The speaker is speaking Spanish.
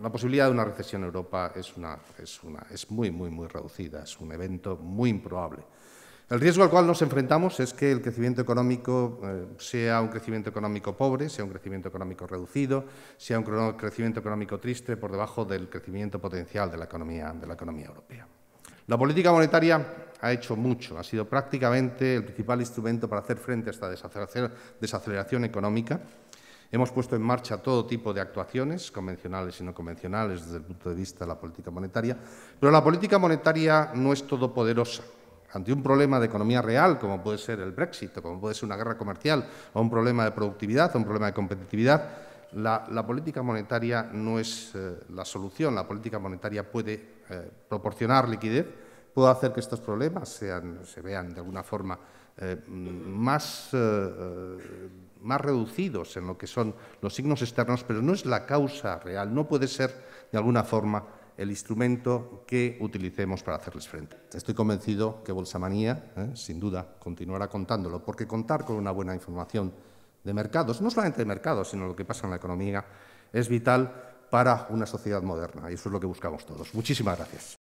La posibilidad de una recesión en Europa es, muy, muy, reducida, es un evento muy improbable. El riesgo al cual nos enfrentamos es que el crecimiento económico eh, sea un crecimiento económico pobre, sea un crecimiento económico reducido, sea un crecimiento económico triste por debajo del crecimiento potencial de la de la economía europea. La política monetaria ha hecho mucho, ha sido prácticamente el principal instrumento para hacer frente a esta desaceleración económica Hemos puesto en marcha todo tipo de actuaciones, convencionales y no convencionales, desde el punto de vista de la política monetaria, pero la política monetaria no es todopoderosa. Ante un problema de economía real, como puede ser el Brexit, o como puede ser una guerra comercial, o un problema de productividad, o un problema de competitividad, la, política monetaria no es eh, la solución. La política monetaria puede eh, proporcionar liquidez, puedo hacer que estos problemas se vean de alguna forma eh, más, eh, eh, más reducidos en lo que son los signos externos, pero no es la causa real, no puede ser de alguna forma el instrumento que utilicemos para hacerles frente. Estoy convencido que Bolsamanía, eh, sin duda, continuará contándolo, porque contar con una buena información de mercados, no solamente de mercados, sino lo que pasa en la economía, es vital para una sociedad moderna y eso es lo que buscamos todos. Muchísimas gracias.